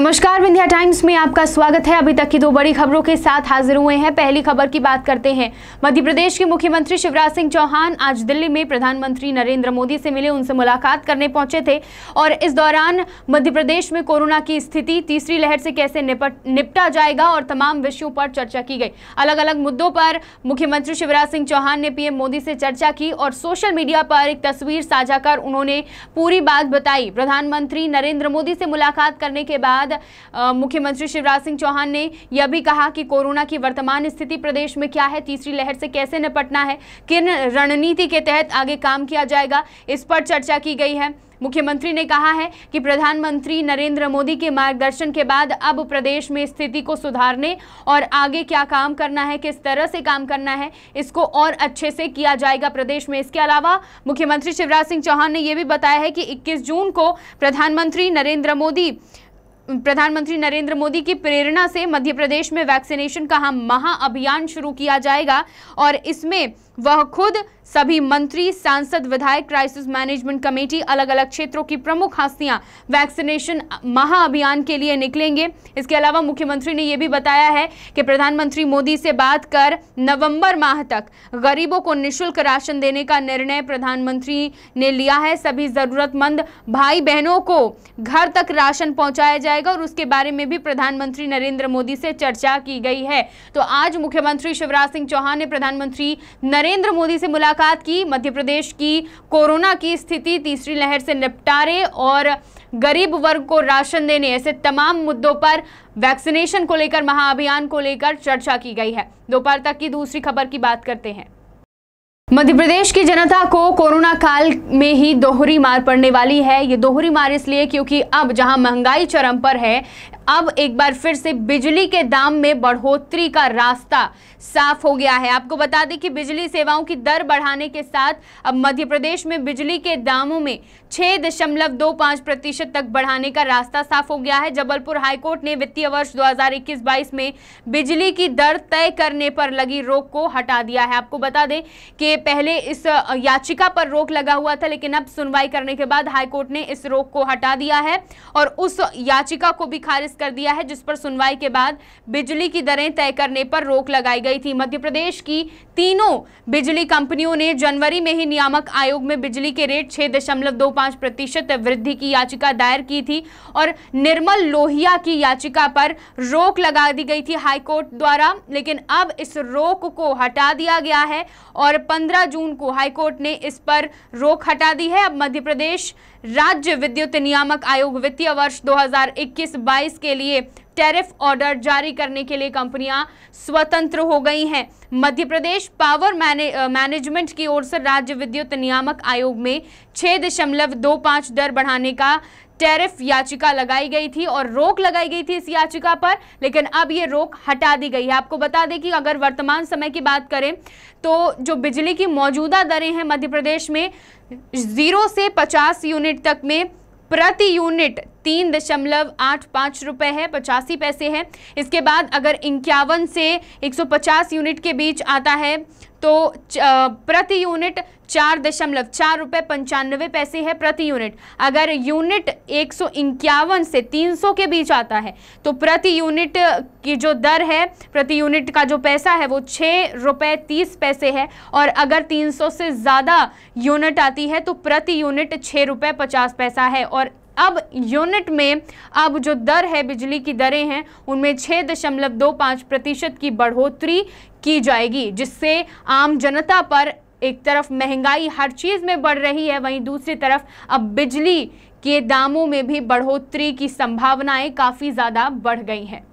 नमस्कार विंध्या टाइम्स में आपका स्वागत है अभी तक की दो बड़ी खबरों के साथ हाजिर हुए हैं पहली खबर की बात करते हैं मध्य प्रदेश के मुख्यमंत्री शिवराज सिंह चौहान आज दिल्ली में प्रधानमंत्री नरेंद्र मोदी से मिले उनसे मुलाकात करने पहुंचे थे और इस दौरान मध्य प्रदेश में कोरोना की स्थिति तीसरी लहर से कैसे निपटा जाएगा और तमाम विषयों पर चर्चा की गई अलग अलग मुद्दों पर मुख्यमंत्री शिवराज सिंह चौहान ने पीएम मोदी से चर्चा की और सोशल मीडिया पर एक तस्वीर साझा कर उन्होंने पूरी बात बताई प्रधानमंत्री नरेंद्र मोदी से मुलाकात करने के बाद बाद मुख्यमंत्री शिवराज सिंह चौहान ने यह भी कहा कि कोरोना की वर्तमान स्थिति प्रदेश में क्या है तीसरी लहर से कैसे निपटना है किन रणनीति के तहत आगे काम किया जाएगा इस पर चर्चा की गई है मुख्यमंत्री ने कहा है कि प्रधानमंत्री नरेंद्र मोदी के मार्गदर्शन के बाद अब प्रदेश में स्थिति को सुधारने और आगे क्या काम करना है किस तरह से काम करना है इसको और अच्छे से किया जाएगा प्रदेश में इसके अलावा मुख्यमंत्री शिवराज सिंह चौहान ने यह भी बताया है कि 21 जून को प्रधानमंत्री नरेंद्र मोदी प्रधानमंत्री नरेंद्र मोदी की प्रेरणा से मध्य प्रदेश में वैक्सीनेशन का हम महाअभियान शुरू किया जाएगा और इसमें वह खुद सभी मंत्री सांसद विधायक क्राइसिस मैनेजमेंट कमेटी अलग अलग क्षेत्रों की प्रमुख हस्तियां वैक्सीनेशन महाअभियान के लिए निकलेंगे इसके अलावा मुख्यमंत्री ने यह भी बताया है कि प्रधानमंत्री मोदी से बात कर नवंबर माह तक गरीबों को निशुल्क राशन देने का निर्णय प्रधानमंत्री ने लिया है सभी ज़रूरतमंद भाई बहनों को घर तक राशन पहुंचाया जाएगा और उसके बारे में भी प्रधानमंत्री नरेंद्र मोदी से चर्चा की गई है तो आज मुख्यमंत्री शिवराज सिंह चौहान ने प्रधानमंत्री नरेंद्र नरेंद्र मोदी से मुलाकात की मध्य प्रदेश की कोरोना की स्थिति तीसरी लहर से निपटारे और गरीब वर्ग को राशन देने ऐसे तमाम मुद्दों पर वैक्सीनेशन को लेकर महाअभियान को लेकर चर्चा की गई है दोपहर तक की दूसरी खबर की बात करते हैं मध्य प्रदेश की जनता को कोरोना काल में ही दोहरी मार पड़ने वाली है ये दोहरी मार इसलिए क्योंकि अब जहां महंगाई चरम पर है अब एक बार फिर से बिजली के दाम में बढ़ोतरी का रास्ता साफ हो गया है आपको बता दें कि बिजली सेवाओं की दर बढ़ाने के साथ अब मध्य प्रदेश में बिजली के दामों में छह दशमलव दो पांच प्रतिशत तक बढ़ाने का रास्ता साफ हो गया है जबलपुर हाईकोर्ट ने वित्तीय वर्ष 2021-22 में बिजली की दर तय करने पर लगी रोक को हटा दिया है आपको बता दें कि पहले इस याचिका पर रोक लगा हुआ था लेकिन अब सुनवाई करने के बाद हाईकोर्ट ने इस रोक को हटा दिया है और उस याचिका को भी खारिज कर दिया है जिस पर सुनवाई के बाद बिजली की दरें तय करने पर रोक लगाई गई थी मध्य प्रदेश की तीनों बिजली कंपनियों ने जनवरी में ही नियामक आयोग में बिजली के रेट छह दशमलव दो पांच प्रतिशत वृद्धि की याचिका दायर की थी और निर्मल लोहिया की याचिका पर रोक लगा दी गई थी हाईकोर्ट द्वारा लेकिन अब इस रोक को हटा दिया गया है और पंद्रह 15 जून को हाईकोर्ट ने इस पर रोक हटा दी है अब मध्य प्रदेश राज्य विद्युत नियामक आयोग वित्तीय वर्ष 2021-22 के लिए टैरिफ ऑर्डर जारी करने के लिए कंपनियां स्वतंत्र हो गई हैं मध्य प्रदेश पावर मैनेजमेंट की ओर से राज्य विद्युत नियामक आयोग में छः दशमलव दो पाँच दर बढ़ाने का टैरिफ याचिका लगाई गई थी और रोक लगाई गई थी इस याचिका पर लेकिन अब ये रोक हटा दी गई है आपको बता दें कि अगर वर्तमान समय की बात करें तो जो बिजली की मौजूदा दरें हैं मध्य प्रदेश में ज़ीरो से पचास यूनिट तक में प्रति यूनिट तीन दशमलव आठ पाँच रुपये है पचासी पैसे है इसके बाद अगर इक्यावन से 150 यूनिट के बीच आता है तो प्रति यूनिट चार दशमलव चार रुपये पंचानवे पैसे है प्रति यूनिट अगर यूनिट एक सौ इक्यावन से तीन सौ के बीच आता है तो प्रति यूनिट की जो दर है प्रति यूनिट का जो पैसा है वो छः रुपये तीस पैसे है और अगर तीन सौ से ज़्यादा यूनिट आती है तो प्रति यूनिट छः रुपये पचास पैसा है और अब यूनिट में अब जो दर है बिजली की दरें हैं उनमें छः दशमलव दो पाँच प्रतिशत की बढ़ोतरी की जाएगी जिससे आम जनता पर एक तरफ महंगाई हर चीज़ में बढ़ रही है वहीं दूसरी तरफ अब बिजली के दामों में भी बढ़ोतरी की संभावनाएं काफ़ी ज़्यादा बढ़ गई हैं